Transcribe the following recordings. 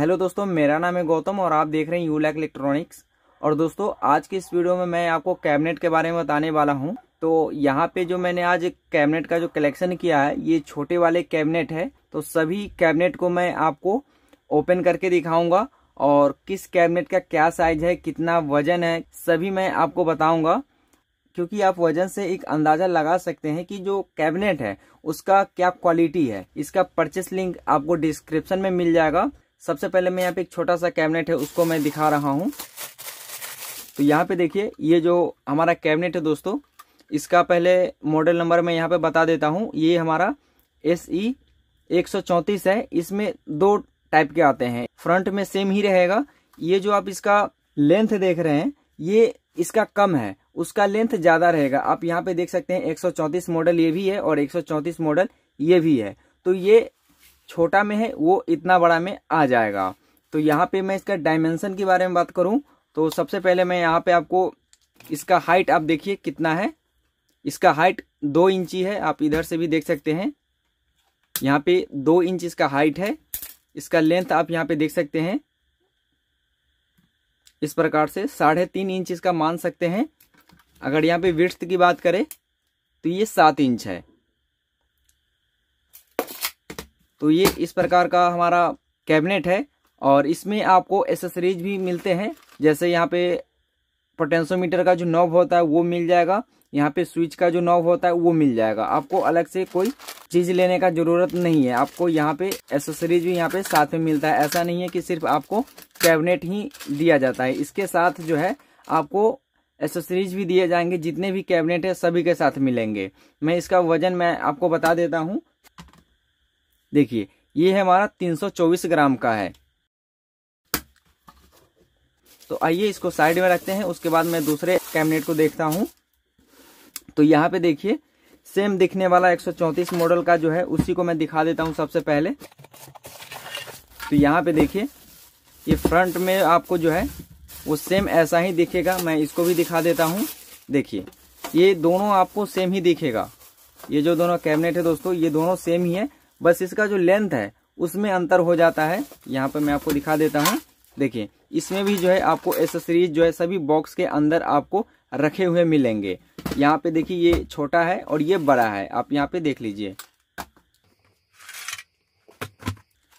hello दोस्तों मेरा नाम है गौतम और आप देख रहे हैं यूलैक इलेक्ट्रॉनिक्स और दोस्तों आज की इस वीडियो में मैं आपको कैबिनेट के बारे में बताने वाला हूं तो यहाँ पे जो मैंने आज कैबिनेट का जो कलेक्शन किया है ये छोटे वाले कैबिनेट है तो सभी कैबिनेट को मैं आपको ओपन करके दिखाऊंगा और किस कैबिनेट का क्या साइज है कितना वजन है सभी मैं आपको बताऊँगा क्योंकि आप वजन से एक अंदाज़ा लगा सकते हैं कि जो कैबिनेट है उसका क्या क्वालिटी है इसका परचेस लिंक आपको डिस्क्रिप्शन में मिल जाएगा सबसे पहले मैं यहाँ पे एक छोटा सा कैबिनेट है उसको मैं दिखा रहा हूँ तो यहाँ पे देखिए ये जो हमारा कैबिनेट है दोस्तों इसका पहले मॉडल नंबर मैं यहाँ पे बता देता हूँ ये हमारा एस ई e एक है इसमें दो टाइप के आते हैं फ्रंट में सेम ही रहेगा ये जो आप इसका लेंथ देख रहे हैं ये इसका कम है उसका लेंथ ज़्यादा रहेगा आप यहाँ पे देख सकते हैं एक मॉडल ये भी है और एक मॉडल ये भी है तो ये छोटा में है वो इतना बड़ा में आ जाएगा तो यहाँ पे मैं इसका डायमेंशन के बारे में बात करूँ तो सबसे पहले मैं यहाँ पे आपको इसका हाइट आप देखिए कितना है इसका हाइट दो इंची है आप इधर से भी देख सकते हैं यहाँ पे दो इंच इसका हाइट है इसका लेंथ आप यहाँ पे देख सकते हैं इस प्रकार से साढ़े तीन इंच इसका मान सकते हैं अगर यहाँ पे विर्थ की बात करें तो ये सात इंच है तो ये इस प्रकार का हमारा कैबिनेट है और इसमें आपको एसेसरीज भी मिलते हैं जैसे यहाँ पे पोटेंशोमीटर का जो नॉब होता है वो मिल जाएगा यहाँ पे स्विच का जो नॉब होता है वो मिल जाएगा आपको अलग से कोई चीज़ लेने का ज़रूरत नहीं है आपको यहाँ पे एसेसरीज भी यहाँ पे साथ में मिलता है ऐसा नहीं है कि सिर्फ आपको कैबिनेट ही दिया जाता है इसके साथ जो है आपको एसेसरीज भी दिए जाएंगे जितने भी कैबिनेट है सभी के साथ मिलेंगे मैं इसका वजन मैं आपको बता देता हूँ देखिए ये तीन हमारा 324 ग्राम का है तो आइए इसको साइड में रखते हैं उसके बाद मैं दूसरे कैबिनेट को देखता हूं तो यहाँ पे देखिए सेम दिखने वाला 134 मॉडल का जो है उसी को मैं दिखा देता हूँ सबसे पहले तो यहाँ पे देखिए ये फ्रंट में आपको जो है वो सेम ऐसा ही दिखेगा मैं इसको भी दिखा देता हूँ देखिए ये दोनों आपको सेम ही दिखेगा ये जो दोनों कैबिनेट है दोस्तों ये दोनों सेम ही है बस इसका जो लेंथ है उसमें अंतर हो जाता है यहाँ पर मैं आपको दिखा देता हूँ देखिए इसमें भी जो है आपको एसेसरीज जो है सभी बॉक्स के अंदर आपको रखे हुए मिलेंगे यहाँ पे देखिए ये छोटा है और ये बड़ा है आप यहाँ पे देख लीजिए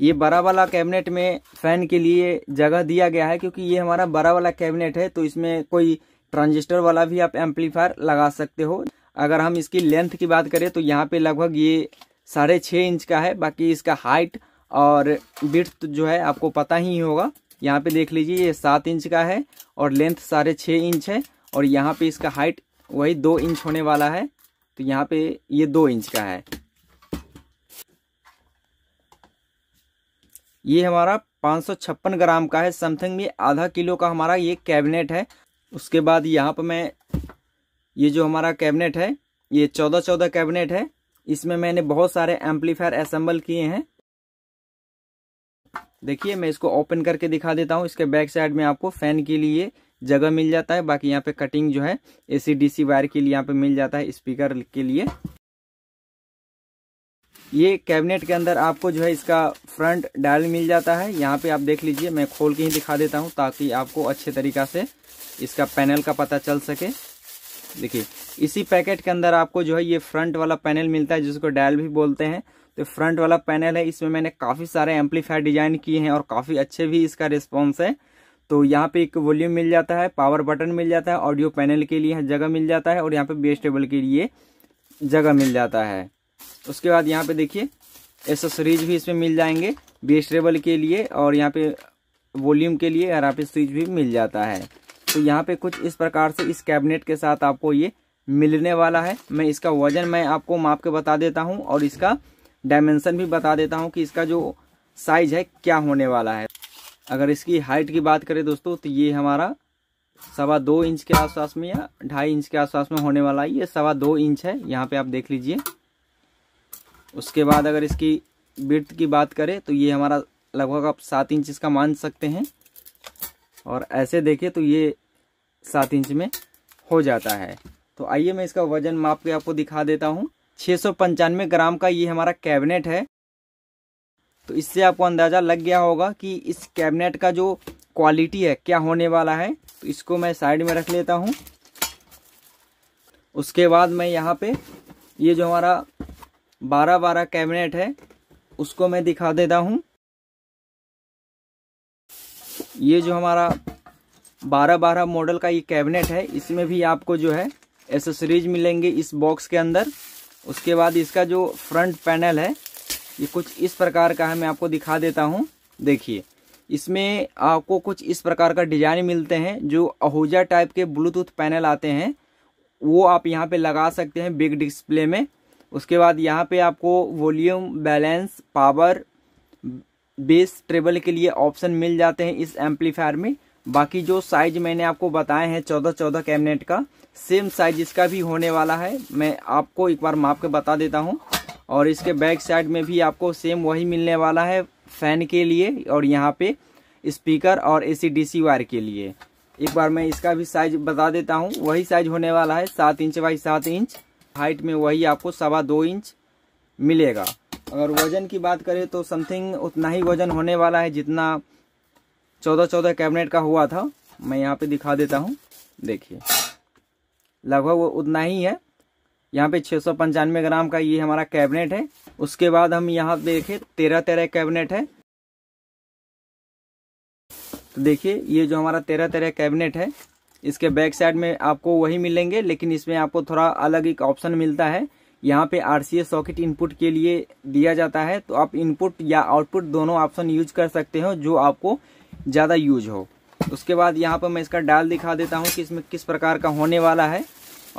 ये बड़ा वाला कैबिनेट में फैन के लिए जगह दिया गया है क्योंकि ये हमारा बड़ा वाला कैबिनेट है तो इसमें कोई ट्रांजिस्टर वाला भी आप एम्पलीफायर लगा सकते हो अगर हम इसकी लेंथ की बात करें तो यहाँ पे लगभग ये साढ़े छः इंच का है बाकी इसका हाइट और बिथ जो है आपको पता ही होगा यहाँ पे देख लीजिए ये सात इंच का है और लेंथ साढ़े छः इंच है और यहाँ पे इसका हाइट वही दो इंच होने वाला है तो यहाँ पे ये दो इंच का है ये हमारा पाँच ग्राम का है समथिंग में आधा किलो का हमारा ये कैबिनेट है उसके बाद यहाँ पर मैं ये जो हमारा कैबिनेट है ये चौदह चौदह कैबिनेट है इसमें मैंने बहुत सारे एम्पलीफायर असेंबल किए हैं देखिए मैं इसको ओपन करके दिखा देता हूँ इसके बैक साइड में आपको फैन के लिए जगह मिल जाता है बाकी यहाँ पे कटिंग जो है एसी डीसी वायर के लिए यहाँ पे मिल जाता है स्पीकर के लिए ये कैबिनेट के अंदर आपको जो है इसका फ्रंट डायल मिल जाता है यहाँ पे आप देख लीजिए मैं खोल के ही दिखा देता हूँ ताकि आपको अच्छे तरीका से इसका पैनल का पता चल सके देखिए इसी पैकेट के अंदर आपको जो है ये फ्रंट वाला पैनल मिलता है जिसको डायल भी बोलते हैं तो फ्रंट वाला पैनल है इसमें मैंने काफ़ी सारे एम्पलीफायर डिजाइन किए हैं और काफ़ी अच्छे भी इसका रिस्पॉन्स है तो यहाँ पे एक वॉल्यूम मिल जाता है पावर बटन मिल जाता है ऑडियो पैनल के लिए जगह मिल जाता है और यहाँ पे बेस टेबल के लिए जगह मिल जाता है उसके बाद यहाँ पे देखिए एसेसरीज भी इसमें मिल जाएंगे बेस टेबल के लिए और यहाँ पे वॉल्यूम के लिए यहाँ पे स्विच भी मिल जाता है तो यहाँ पे कुछ इस प्रकार से इस कैबिनेट के साथ आपको ये मिलने वाला है मैं इसका वजन मैं आपको माप के बता देता हूँ और इसका डायमेंशन भी बता देता हूँ कि इसका जो साइज है क्या होने वाला है अगर इसकी हाइट की बात करें दोस्तों तो ये हमारा सवा दो इंच के आसपास में या ढाई इंच के आसपास में होने वाला है ये सवा दो इंच है यहाँ पे आप देख लीजिए उसके बाद अगर इसकी बिट की बात करें तो ये हमारा लगभग आप सात इंच इसका मान सकते हैं और ऐसे देखें तो ये सात इंच में हो जाता है तो आइए मैं इसका वजन माप के आपको दिखा देता हूँ छः सौ पंचानवे ग्राम का ये हमारा कैबिनेट है तो इससे आपको अंदाज़ा लग गया होगा कि इस कैबिनेट का जो क्वालिटी है क्या होने वाला है तो इसको मैं साइड में रख लेता हूँ उसके बाद मैं यहाँ पे ये जो हमारा बारह बारह कैबिनेट है उसको मैं दिखा देता हूँ ये जो हमारा बारह बारह मॉडल का ये कैबिनेट है इसमें भी आपको जो है एसेसरीज मिलेंगे इस बॉक्स के अंदर उसके बाद इसका जो फ्रंट पैनल है ये कुछ इस प्रकार का है मैं आपको दिखा देता हूँ देखिए इसमें आपको कुछ इस प्रकार का डिजाइन मिलते हैं जो अहूजा टाइप के ब्लूटूथ पैनल आते हैं वो आप यहाँ पे लगा सकते हैं बिग डिस्प्ले में उसके बाद यहाँ पे आपको volume balance power bass treble के लिए ऑप्शन मिल जाते हैं इस एम्पलीफायर में बाकी जो साइज मैंने आपको बताए हैं चौदह चौदह कैबिनेट का सेम साइज इसका भी होने वाला है मैं आपको एक बार माप के बता देता हूँ और इसके बैक साइड में भी आपको सेम वही मिलने वाला है फैन के लिए और यहाँ पे स्पीकर और ए सी वायर के लिए एक बार मैं इसका भी साइज बता देता हूँ वही साइज होने वाला है सात इंच बाई सात इंच हाइट में वही आपको सवा दो इंच मिलेगा अगर वजन की बात करें तो समथिंग उतना ही वजन होने वाला है जितना चौदह चौदह कैबिनेट का हुआ था मैं यहाँ पे दिखा देता हूँ देखिए लगभग वो उतना ही है यहाँ पे छः सौ पंचानवे ग्राम का ये हमारा कैबिनेट है उसके बाद हम यहाँ देखें तेरह तेरह कैबिनेट है तो देखिए ये जो हमारा तेरह तेरह कैबिनेट है इसके बैक साइड में आपको वही मिलेंगे लेकिन इसमें आपको थोड़ा अलग एक ऑप्शन मिलता है यहाँ पे आर सॉकेट इनपुट के लिए दिया जाता है तो आप इनपुट या आउटपुट दोनों ऑप्शन यूज कर सकते हो जो आपको ज़्यादा यूज हो उसके बाद यहाँ पर मैं इसका डाल दिखा देता हूँ कि इसमें किस प्रकार का होने वाला है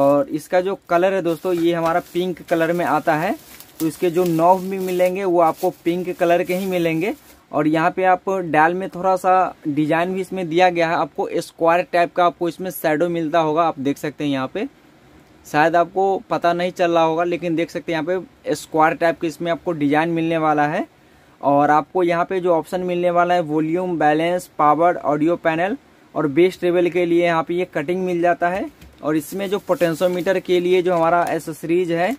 और इसका जो कलर है दोस्तों ये हमारा पिंक कलर में आता है तो इसके जो नॉब भी मिलेंगे वो आपको पिंक कलर के ही मिलेंगे और यहाँ पे आप डाल में थोड़ा सा डिजाइन भी इसमें दिया गया है आपको स्क्वायर टाइप का आपको इसमें शेडो मिलता होगा आप देख सकते हैं यहाँ पे शायद आपको पता नहीं चल रहा होगा लेकिन देख सकते हैं यहाँ पे स्क्वायर टाइप के इसमें आपको डिजाइन मिलने वाला है और आपको यहाँ पे जो ऑप्शन मिलने वाला है volume balance power audio panel और बेस ट्रेवल के लिए यहाँ पे ये कटिंग मिल जाता है और इसमें जो पोटेंसोमीटर के लिए जो हमारा एसेसरीज है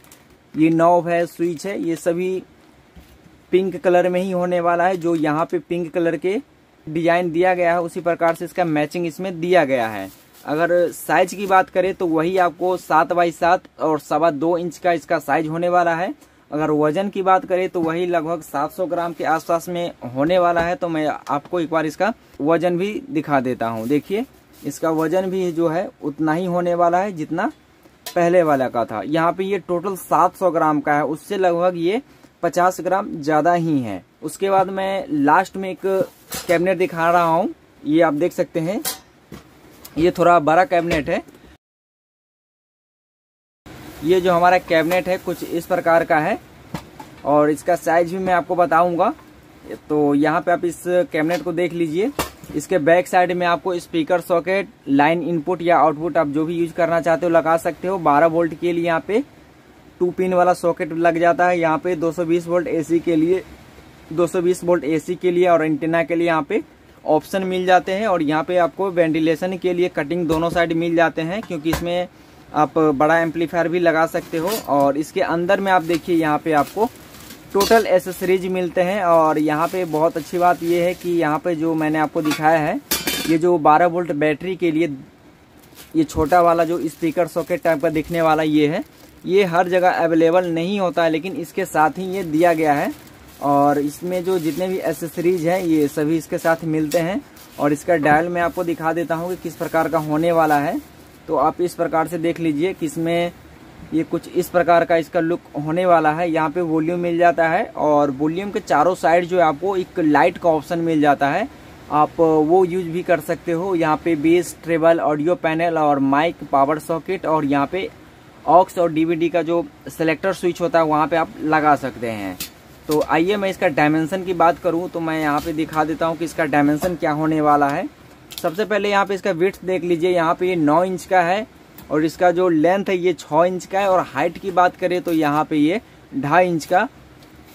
ये नॉब है स्विच है ये सभी पिंक कलर में ही होने वाला है जो यहाँ पे पिंक कलर के डिजाइन दिया गया है उसी प्रकार से इसका मैचिंग इसमें दिया गया है अगर साइज की बात करें तो वही आपको सात बाई सात और सवा दो इंच का इसका साइज होने वाला है अगर वजन की बात करें तो वही लगभग 700 ग्राम के आसपास में होने वाला है तो मैं आपको एक बार इसका वजन भी दिखा देता हूँ देखिए इसका वजन भी जो है उतना ही होने वाला है जितना पहले वाला का था यहाँ पे ये टोटल 700 ग्राम का है उससे लगभग ये 50 ग्राम ज़्यादा ही है उसके बाद मैं लास्ट में एक कैबिनेट दिखा रहा हूँ ये आप देख सकते हैं ये थोड़ा बड़ा कैबिनेट है ये जो हमारा कैबिनेट है कुछ इस प्रकार का है और इसका साइज भी मैं आपको बताऊंगा तो यहाँ पे आप इस कैबिनेट को देख लीजिए इसके बैक साइड में आपको स्पीकर सॉकेट लाइन इनपुट या आउटपुट आप जो भी यूज करना चाहते हो लगा सकते हो 12 वोल्ट के लिए यहाँ पे टू पिन वाला सॉकेट लग जाता है यहाँ पे 220 वोल्ट एसी के लिए 220 वोल्ट एसी के लिए और एंटेना के लिए यहाँ पे ऑप्शन मिल जाते हैं और यहाँ पे आपको वेंटिलेशन के लिए कटिंग दोनों साइड मिल जाते हैं क्योंकि इसमें आप बड़ा एम्पलीफायर भी लगा सकते हो और इसके अंदर में आप देखिए यहाँ पे आपको टोटल एसेसरीज मिलते हैं और यहाँ पे बहुत अच्छी बात ये है कि यहाँ पे जो मैंने आपको दिखाया है ये जो 12 वोल्ट बैटरी के लिए ये छोटा वाला जो स्पीकर सॉकेट टाइप का दिखने वाला ये है ये हर जगह अवेलेबल नहीं होता है लेकिन इसके साथ ही ये दिया गया है और इसमें जो जितने भी एसेसरीज हैं ये सभी इसके साथ मिलते हैं और इसका डायल मैं आपको दिखा देता हूँ कि किस प्रकार का होने वाला है तो आप इस प्रकार से देख लीजिए कि इसमें ये कुछ इस प्रकार का इसका लुक होने वाला है यहाँ पे वॉल्यूम मिल जाता है और वॉल्यूम के चारों साइड जो है आपको एक लाइट का ऑप्शन मिल जाता है आप वो यूज भी कर सकते हो यहाँ पे बेस ट्रेबल ऑडियो पैनल और माइक पावर सॉकेट और यहाँ पे ऑक्स और डीवीडी का जो सेलेक्टर स्विच होता है वहाँ पे आप लगा सकते हैं तो आइए मैं इसका डायमेंसन की बात करूँ तो मैं यहाँ पे दिखा देता हूँ कि इसका डायमेंसन क्या होने वाला है सबसे पहले यहाँ पे इसका विथ देख लीजिए यहाँ पे ये नौ इंच का है और इसका जो लेंथ है ये छः इंच का है और हाइट की बात करें तो यहाँ पे ये ढाई इंच का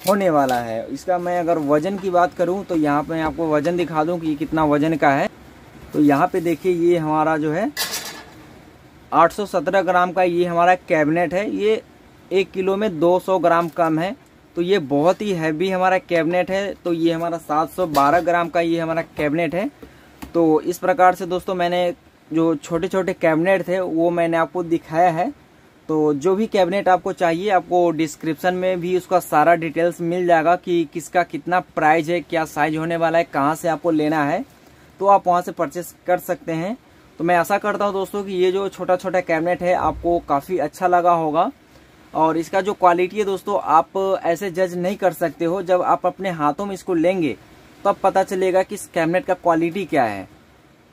होने वाला है इसका मैं अगर वजन की बात करूँ तो यहाँ पे मैं आपको वजन दिखा दूँ कि ये कितना वजन का है तो यहाँ पे देखिए ये हमारा जो है 817 ग्राम का ये हमारा कैबिनेट है ये एक किलो में 200 ग्राम कम है तो ये बहुत ही हैवी हमारा कैबिनेट है तो ये हमारा 712 ग्राम का ये हमारा कैबिनेट है तो इस प्रकार से दोस्तों मैंने जो छोटे छोटे कैबिनेट थे वो मैंने आपको दिखाया है तो जो भी कैबिनेट आपको चाहिए आपको डिस्क्रिप्शन में भी उसका सारा डिटेल्स मिल जाएगा कि किसका कितना प्राइस है क्या साइज होने वाला है कहाँ से आपको लेना है तो आप वहाँ से परचेस कर सकते हैं तो मैं ऐसा करता हूँ दोस्तों कि ये जो छोटा छोटा कैबिनेट है आपको काफ़ी अच्छा लगा होगा और इसका जो क्वालिटी है दोस्तों आप ऐसे जज नहीं कर सकते हो जब आप अपने हाथों में इसको लेंगे तब पता चलेगा कि इस कैबिनेट का क्वालिटी क्या है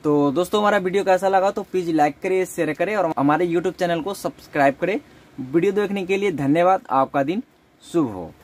तो दोस्तों हमारा वीडियो कैसा लगा तो प्लीज़ लाइक करे शेयर करे और हमारे यूट्यूब चैनल को सब्सक्राइब करे वीडियो देखने के लिए धन्यवाद आपका दिन शुभ हो